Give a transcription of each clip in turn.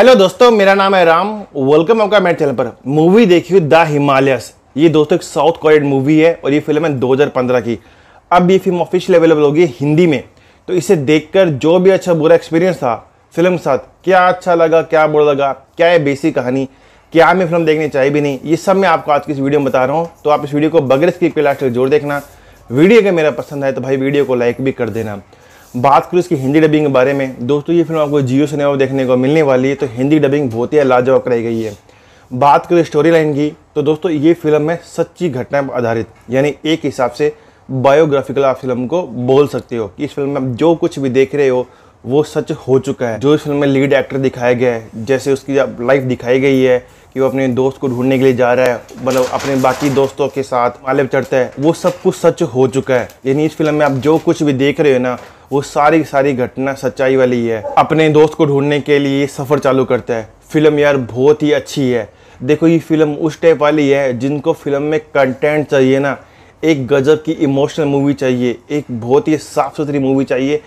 hello दोस्तों मेरा नाम है राम वेलकम आपका मेरे चैनल पर मूवी देखी हुई द हिमालयस ये दोस्तों एक साउथ कोरियन मूवी है और ये फिल्म है 2015 की अब ये फिल्म ऑफिशियल अवेलेबल होगी हिंदी में तो इसे देखकर जो भी अच्छा बुरा एक्सपीरियंस था फिल्म के साथ क्या अच्छा लगा क्या बुरा लगा क्या है बेसिक कहानी क्या हमें फिल्म देखनी चाहिए भी नहीं ये सब मैं आपको आज की इस वीडियो में बता रहा हूँ तो आप इस वीडियो को बगैर स्किप के लास्ट तक जोर देखना वीडियो अगर मेरा पसंद आए तो भाई वीडियो को लाइक भी कर देना बात करूँ इसकी हिंदी डबिंग के बारे में दोस्तों ये फिल्म आपको जियो सिनेमा देखने को मिलने वाली है तो हिंदी डबिंग बहुत ही लाजवाब कराई गई है बात करें स्टोरी लाइन की तो दोस्तों ये फिल्म है सच्ची घटना पर आधारित यानी एक हिसाब से बायोग्राफिकल आप फिल्म को बोल सकते हो कि इस फिल्म में आप जो कुछ भी देख रहे हो वो सच हो चुका है जो इस फिल्म में लीड एक्टर दिखाया गया है जैसे उसकी लाइफ दिखाई गई है कि वो अपने दोस्त को ढूंढने के लिए जा रहा है मतलब अपने बाकी दोस्तों के साथ माले चढ़ता है वो सब कुछ सच हो चुका है यानी इस फिल्म में आप जो कुछ भी देख रहे हो ना वो सारी सारी घटना सच्चाई वाली है अपने दोस्त को ढूंढने के लिए सफ़र चालू करता है फिल्म यार बहुत ही अच्छी है देखो ये फिल्म उस टाइप वाली है जिनको फिल्म में कंटेंट चाहिए ना एक गजब की इमोशनल मूवी चाहिए एक बहुत ही साफ़ सुथरी मूवी चाहिए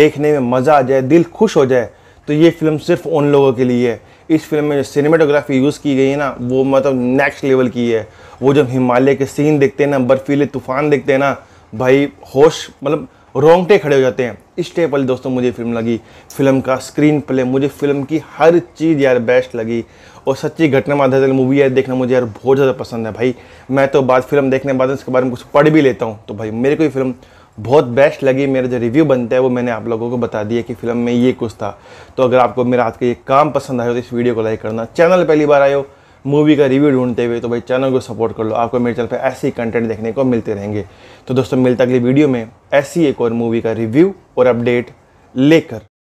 देखने में मज़ा आ जाए दिल खुश हो जाए तो ये फिल्म सिर्फ उन लोगों के लिए है इस फिल्म में जो सिनेमाटोग्राफी यूज़ की गई है ना वो मतलब नेक्स्ट लेवल की है वो जब हिमालय के सीन देखते हैं ना बर्फीले तूफान देखते हैं ना भाई होश मतलब रोंगटे खड़े हो जाते हैं इस टाइप वाली दोस्तों मुझे फिल्म लगी फिल्म का स्क्रीन प्ले मुझे फिल्म की हर चीज़ यार बेस्ट लगी और सच्ची घटना आधारित मूवी यार देखना मुझे यार बहुत ज़्यादा पसंद है भाई मैं तो बाद फिल्म देखने के बाद इसके बारे में कुछ पढ़ भी लेता हूँ तो भाई मेरे को ये फिल्म बहुत बेस्ट लगी मेरा जो रिव्यू बनता है वो मैंने आप लोगों को बता दिया कि फिल्म में ये कुछ था तो अगर आपको मेरा आज का ये काम पसंद आया तो इस वीडियो को लाइक करना चैनल पहली बार आयो मूवी का रिव्यू ढूंढते हुए तो भाई चैनल को सपोर्ट कर लो आपको मेरे चैनल पर ऐसे ही कंटेंट देखने को मिलते रहेंगे तो दोस्तों मिलता अगली वीडियो में ऐसी एक और मूवी का रिव्यू और अपडेट लेकर